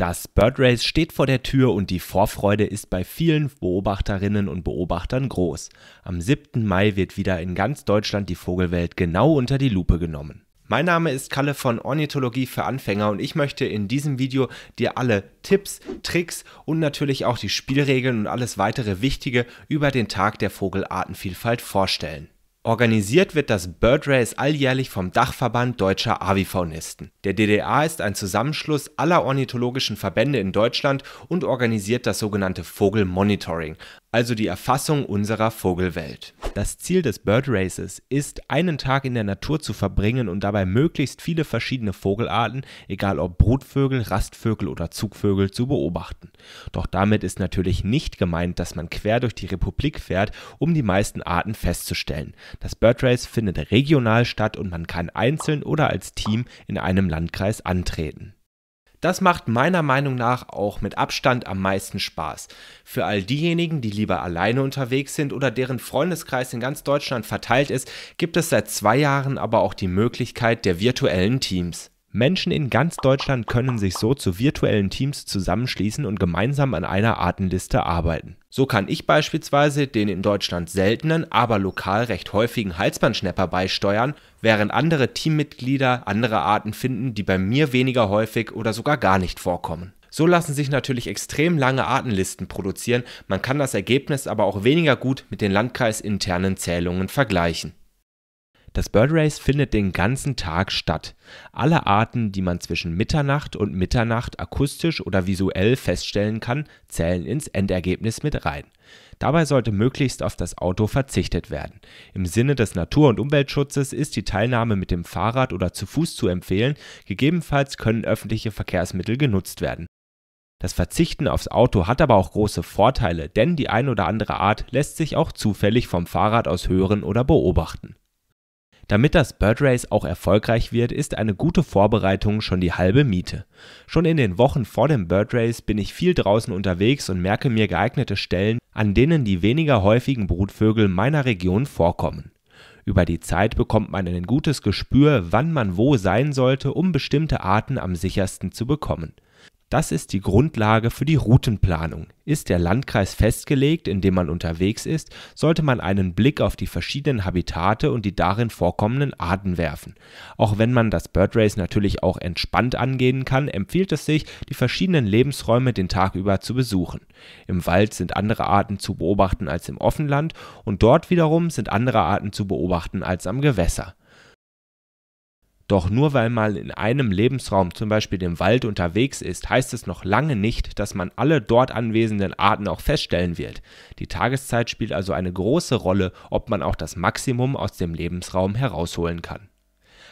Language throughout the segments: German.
Das Bird Race steht vor der Tür und die Vorfreude ist bei vielen Beobachterinnen und Beobachtern groß. Am 7. Mai wird wieder in ganz Deutschland die Vogelwelt genau unter die Lupe genommen. Mein Name ist Kalle von Ornithologie für Anfänger und ich möchte in diesem Video dir alle Tipps, Tricks und natürlich auch die Spielregeln und alles weitere Wichtige über den Tag der Vogelartenvielfalt vorstellen. Organisiert wird das Bird Race alljährlich vom Dachverband Deutscher Avifaunisten. Der DDA ist ein Zusammenschluss aller ornithologischen Verbände in Deutschland und organisiert das sogenannte Vogelmonitoring also die Erfassung unserer Vogelwelt. Das Ziel des Bird Races ist, einen Tag in der Natur zu verbringen und dabei möglichst viele verschiedene Vogelarten, egal ob Brutvögel, Rastvögel oder Zugvögel, zu beobachten. Doch damit ist natürlich nicht gemeint, dass man quer durch die Republik fährt, um die meisten Arten festzustellen. Das Bird Race findet regional statt und man kann einzeln oder als Team in einem Landkreis antreten. Das macht meiner Meinung nach auch mit Abstand am meisten Spaß. Für all diejenigen, die lieber alleine unterwegs sind oder deren Freundeskreis in ganz Deutschland verteilt ist, gibt es seit zwei Jahren aber auch die Möglichkeit der virtuellen Teams. Menschen in ganz Deutschland können sich so zu virtuellen Teams zusammenschließen und gemeinsam an einer Artenliste arbeiten. So kann ich beispielsweise den in Deutschland seltenen, aber lokal recht häufigen Halsbandschnepper beisteuern, während andere Teammitglieder andere Arten finden, die bei mir weniger häufig oder sogar gar nicht vorkommen. So lassen sich natürlich extrem lange Artenlisten produzieren, man kann das Ergebnis aber auch weniger gut mit den landkreisinternen Zählungen vergleichen. Das Bird Race findet den ganzen Tag statt. Alle Arten, die man zwischen Mitternacht und Mitternacht akustisch oder visuell feststellen kann, zählen ins Endergebnis mit rein. Dabei sollte möglichst auf das Auto verzichtet werden. Im Sinne des Natur- und Umweltschutzes ist die Teilnahme mit dem Fahrrad oder zu Fuß zu empfehlen, gegebenenfalls können öffentliche Verkehrsmittel genutzt werden. Das Verzichten aufs Auto hat aber auch große Vorteile, denn die ein oder andere Art lässt sich auch zufällig vom Fahrrad aus hören oder beobachten. Damit das Bird Race auch erfolgreich wird, ist eine gute Vorbereitung schon die halbe Miete. Schon in den Wochen vor dem Bird Race bin ich viel draußen unterwegs und merke mir geeignete Stellen, an denen die weniger häufigen Brutvögel meiner Region vorkommen. Über die Zeit bekommt man ein gutes Gespür, wann man wo sein sollte, um bestimmte Arten am sichersten zu bekommen. Das ist die Grundlage für die Routenplanung. Ist der Landkreis festgelegt, in dem man unterwegs ist, sollte man einen Blick auf die verschiedenen Habitate und die darin vorkommenden Arten werfen. Auch wenn man das Bird Race natürlich auch entspannt angehen kann, empfiehlt es sich, die verschiedenen Lebensräume den Tag über zu besuchen. Im Wald sind andere Arten zu beobachten als im Offenland und dort wiederum sind andere Arten zu beobachten als am Gewässer. Doch nur weil man in einem Lebensraum, zum Beispiel dem Wald, unterwegs ist, heißt es noch lange nicht, dass man alle dort anwesenden Arten auch feststellen wird. Die Tageszeit spielt also eine große Rolle, ob man auch das Maximum aus dem Lebensraum herausholen kann.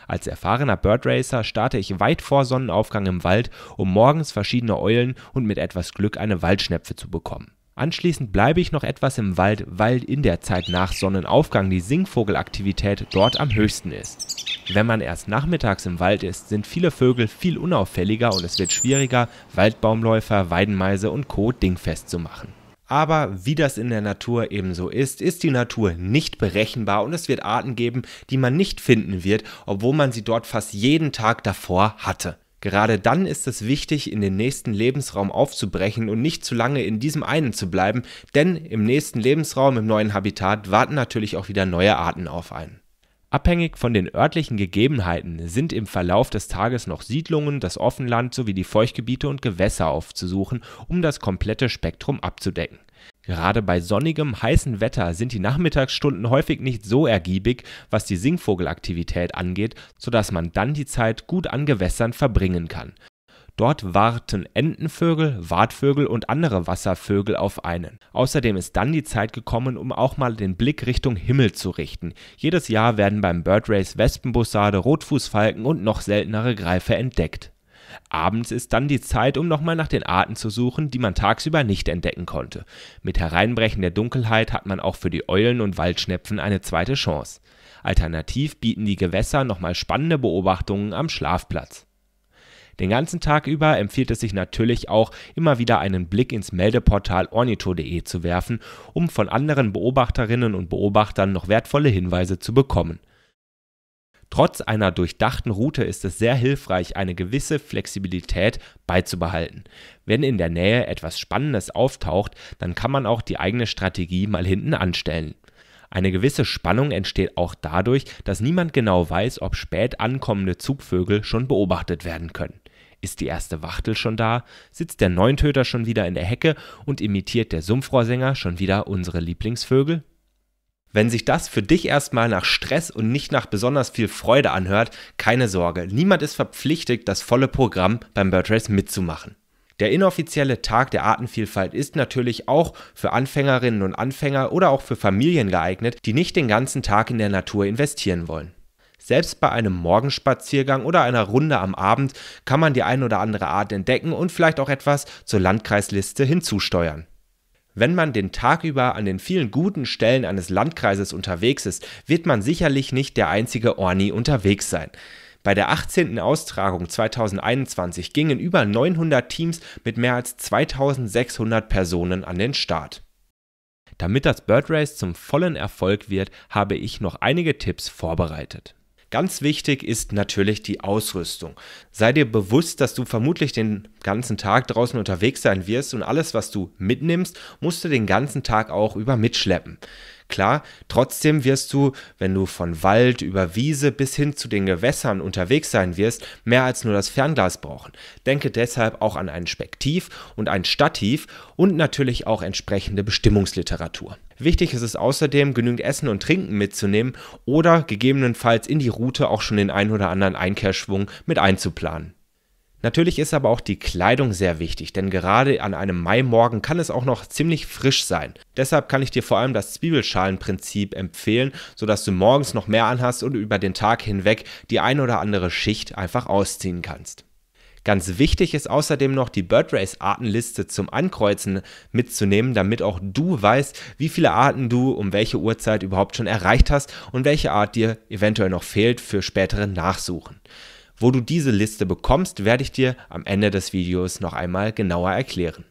Als erfahrener Birdracer starte ich weit vor Sonnenaufgang im Wald, um morgens verschiedene Eulen und mit etwas Glück eine Waldschnepfe zu bekommen. Anschließend bleibe ich noch etwas im Wald, weil in der Zeit nach Sonnenaufgang die Singvogelaktivität dort am höchsten ist. Wenn man erst nachmittags im Wald ist, sind viele Vögel viel unauffälliger und es wird schwieriger, Waldbaumläufer, Weidenmeise und Co. dingfest zu machen. Aber wie das in der Natur ebenso ist, ist die Natur nicht berechenbar und es wird Arten geben, die man nicht finden wird, obwohl man sie dort fast jeden Tag davor hatte. Gerade dann ist es wichtig, in den nächsten Lebensraum aufzubrechen und nicht zu lange in diesem einen zu bleiben, denn im nächsten Lebensraum, im neuen Habitat, warten natürlich auch wieder neue Arten auf einen. Abhängig von den örtlichen Gegebenheiten sind im Verlauf des Tages noch Siedlungen, das Offenland sowie die Feuchtgebiete und Gewässer aufzusuchen, um das komplette Spektrum abzudecken. Gerade bei sonnigem, heißem Wetter sind die Nachmittagsstunden häufig nicht so ergiebig, was die Singvogelaktivität angeht, sodass man dann die Zeit gut an Gewässern verbringen kann. Dort warten Entenvögel, Wartvögel und andere Wasservögel auf einen. Außerdem ist dann die Zeit gekommen, um auch mal den Blick Richtung Himmel zu richten. Jedes Jahr werden beim Bird Race Wespenbussarde, Rotfußfalken und noch seltenere Greife entdeckt. Abends ist dann die Zeit, um nochmal nach den Arten zu suchen, die man tagsüber nicht entdecken konnte. Mit Hereinbrechen der Dunkelheit hat man auch für die Eulen und Waldschnepfen eine zweite Chance. Alternativ bieten die Gewässer nochmal spannende Beobachtungen am Schlafplatz. Den ganzen Tag über empfiehlt es sich natürlich auch, immer wieder einen Blick ins Meldeportal ornitho.de zu werfen, um von anderen Beobachterinnen und Beobachtern noch wertvolle Hinweise zu bekommen. Trotz einer durchdachten Route ist es sehr hilfreich, eine gewisse Flexibilität beizubehalten. Wenn in der Nähe etwas Spannendes auftaucht, dann kann man auch die eigene Strategie mal hinten anstellen. Eine gewisse Spannung entsteht auch dadurch, dass niemand genau weiß, ob spät ankommende Zugvögel schon beobachtet werden können. Ist die erste Wachtel schon da? Sitzt der Neuntöter schon wieder in der Hecke und imitiert der Sumpfrohrsänger schon wieder unsere Lieblingsvögel? Wenn sich das für dich erstmal nach Stress und nicht nach besonders viel Freude anhört, keine Sorge, niemand ist verpflichtet, das volle Programm beim Bird Race mitzumachen. Der inoffizielle Tag der Artenvielfalt ist natürlich auch für Anfängerinnen und Anfänger oder auch für Familien geeignet, die nicht den ganzen Tag in der Natur investieren wollen. Selbst bei einem Morgenspaziergang oder einer Runde am Abend kann man die ein oder andere Art entdecken und vielleicht auch etwas zur Landkreisliste hinzusteuern. Wenn man den Tag über an den vielen guten Stellen eines Landkreises unterwegs ist, wird man sicherlich nicht der einzige Orni unterwegs sein. Bei der 18. Austragung 2021 gingen über 900 Teams mit mehr als 2600 Personen an den Start. Damit das Bird Race zum vollen Erfolg wird, habe ich noch einige Tipps vorbereitet. Ganz wichtig ist natürlich die Ausrüstung. Sei dir bewusst, dass du vermutlich den ganzen Tag draußen unterwegs sein wirst und alles, was du mitnimmst, musst du den ganzen Tag auch über mitschleppen. Klar, trotzdem wirst du, wenn du von Wald über Wiese bis hin zu den Gewässern unterwegs sein wirst, mehr als nur das Fernglas brauchen. Denke deshalb auch an ein Spektiv und ein Stativ und natürlich auch entsprechende Bestimmungsliteratur. Wichtig ist es außerdem, genügend Essen und Trinken mitzunehmen oder gegebenenfalls in die Route auch schon den ein oder anderen Einkehrschwung mit einzuplanen. Natürlich ist aber auch die Kleidung sehr wichtig, denn gerade an einem Maimorgen kann es auch noch ziemlich frisch sein. Deshalb kann ich dir vor allem das Zwiebelschalenprinzip empfehlen, sodass du morgens noch mehr anhast und über den Tag hinweg die ein oder andere Schicht einfach ausziehen kannst. Ganz wichtig ist außerdem noch die Birdrace Artenliste zum Ankreuzen mitzunehmen, damit auch du weißt, wie viele Arten du um welche Uhrzeit überhaupt schon erreicht hast und welche Art dir eventuell noch fehlt für spätere Nachsuchen. Wo du diese Liste bekommst, werde ich dir am Ende des Videos noch einmal genauer erklären.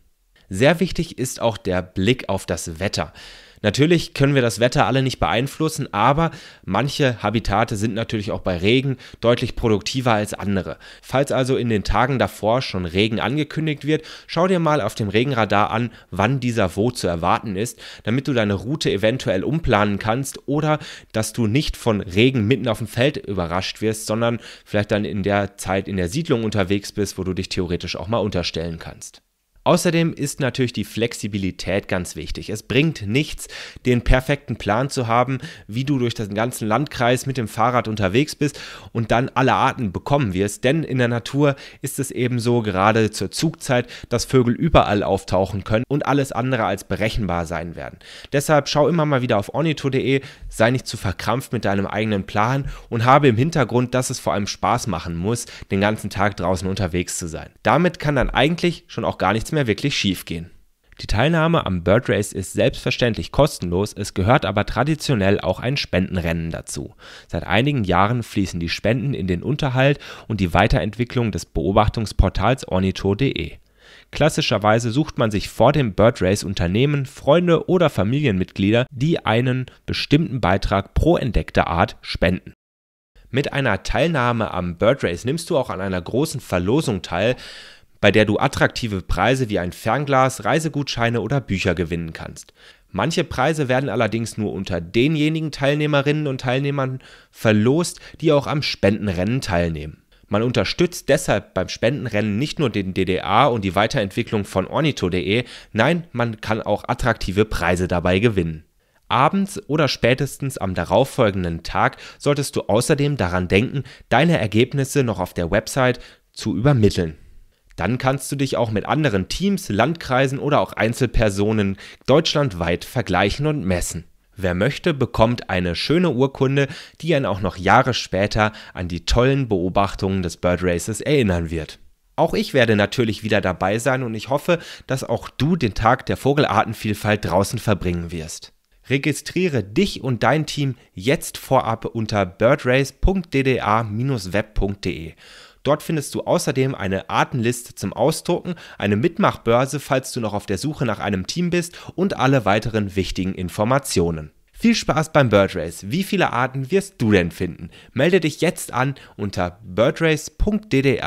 Sehr wichtig ist auch der Blick auf das Wetter. Natürlich können wir das Wetter alle nicht beeinflussen, aber manche Habitate sind natürlich auch bei Regen deutlich produktiver als andere. Falls also in den Tagen davor schon Regen angekündigt wird, schau dir mal auf dem Regenradar an, wann dieser wo zu erwarten ist, damit du deine Route eventuell umplanen kannst oder dass du nicht von Regen mitten auf dem Feld überrascht wirst, sondern vielleicht dann in der Zeit in der Siedlung unterwegs bist, wo du dich theoretisch auch mal unterstellen kannst. Außerdem ist natürlich die Flexibilität ganz wichtig. Es bringt nichts, den perfekten Plan zu haben, wie du durch den ganzen Landkreis mit dem Fahrrad unterwegs bist und dann alle Arten bekommen wirst. Denn in der Natur ist es eben so, gerade zur Zugzeit, dass Vögel überall auftauchen können und alles andere als berechenbar sein werden. Deshalb schau immer mal wieder auf ornito.de, sei nicht zu verkrampft mit deinem eigenen Plan und habe im Hintergrund, dass es vor allem Spaß machen muss, den ganzen Tag draußen unterwegs zu sein. Damit kann dann eigentlich schon auch gar nichts mehr mehr wirklich gehen. Die Teilnahme am Bird Race ist selbstverständlich kostenlos, es gehört aber traditionell auch ein Spendenrennen dazu. Seit einigen Jahren fließen die Spenden in den Unterhalt und die Weiterentwicklung des Beobachtungsportals ornito.de. Klassischerweise sucht man sich vor dem Bird Race Unternehmen, Freunde oder Familienmitglieder, die einen bestimmten Beitrag pro entdeckter Art spenden. Mit einer Teilnahme am Bird Race nimmst du auch an einer großen Verlosung teil, bei der du attraktive Preise wie ein Fernglas, Reisegutscheine oder Bücher gewinnen kannst. Manche Preise werden allerdings nur unter denjenigen Teilnehmerinnen und Teilnehmern verlost, die auch am Spendenrennen teilnehmen. Man unterstützt deshalb beim Spendenrennen nicht nur den DDA und die Weiterentwicklung von ornito.de, nein, man kann auch attraktive Preise dabei gewinnen. Abends oder spätestens am darauffolgenden Tag solltest du außerdem daran denken, deine Ergebnisse noch auf der Website zu übermitteln. Dann kannst du dich auch mit anderen Teams, Landkreisen oder auch Einzelpersonen deutschlandweit vergleichen und messen. Wer möchte, bekommt eine schöne Urkunde, die ihn auch noch Jahre später an die tollen Beobachtungen des Bird Races erinnern wird. Auch ich werde natürlich wieder dabei sein und ich hoffe, dass auch du den Tag der Vogelartenvielfalt draußen verbringen wirst. Registriere dich und dein Team jetzt vorab unter birdrace.dda-web.de Dort findest du außerdem eine Artenliste zum Ausdrucken, eine Mitmachbörse, falls du noch auf der Suche nach einem Team bist und alle weiteren wichtigen Informationen. Viel Spaß beim Birdrace. Wie viele Arten wirst du denn finden? Melde dich jetzt an unter birdrace.dda-web.de.